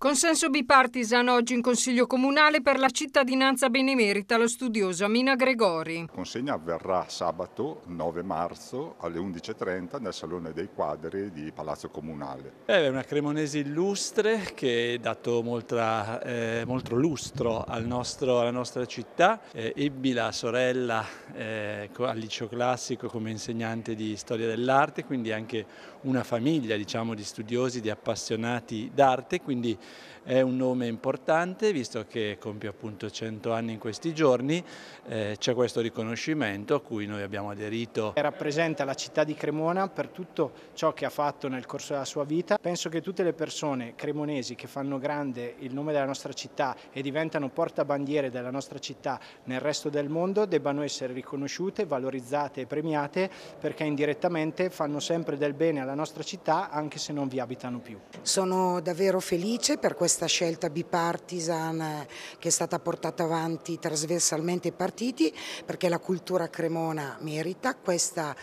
Consenso bipartisan oggi in Consiglio Comunale per la cittadinanza benemerita lo studioso Amina Gregori. La consegna avverrà sabato 9 marzo alle 11.30 nel Salone dei Quadri di Palazzo Comunale. Eh, è una cremonese illustre che ha dato molta, eh, molto lustro al nostro, alla nostra città. Eh, ebbi la sorella eh, al liceo classico come insegnante di storia dell'arte, quindi anche una famiglia diciamo, di studiosi, di appassionati d'arte, quindi è un nome importante visto che compie appunto 100 anni in questi giorni, eh, c'è questo riconoscimento a cui noi abbiamo aderito. Rappresenta la città di Cremona per tutto ciò che ha fatto nel corso della sua vita. Penso che tutte le persone cremonesi che fanno grande il nome della nostra città e diventano portabandiere della nostra città nel resto del mondo debbano essere riconosciute, valorizzate e premiate perché indirettamente fanno sempre del bene alla nostra città anche se non vi abitano più. Sono davvero felice per questa scelta bipartisan eh, che è stata portata avanti trasversalmente ai partiti perché la cultura cremona merita, questa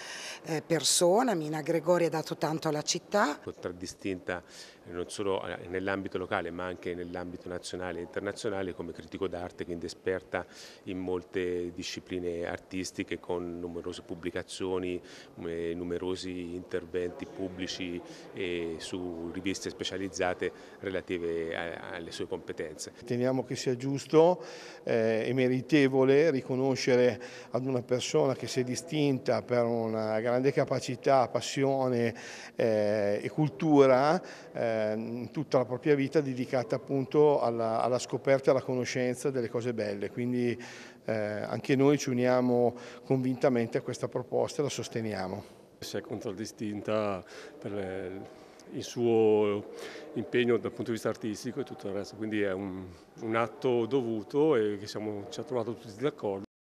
eh, persona, Mina Gregori, ha dato tanto alla città. Contraddistinta eh, non solo nell'ambito locale ma anche nell'ambito nazionale e internazionale come critico d'arte, quindi esperta in molte discipline artistiche con numerose pubblicazioni, numerosi interventi pubblici e su riviste specializzate relative relative alle sue competenze. Teniamo che sia giusto eh, e meritevole riconoscere ad una persona che si è distinta per una grande capacità, passione eh, e cultura eh, tutta la propria vita dedicata appunto alla, alla scoperta e alla conoscenza delle cose belle. Quindi anche noi ci uniamo convintamente a questa proposta e la sosteniamo si è contraddistinta per il suo impegno dal punto di vista artistico e tutto il resto, quindi è un, un atto dovuto e che siamo, ci ha trovato tutti d'accordo.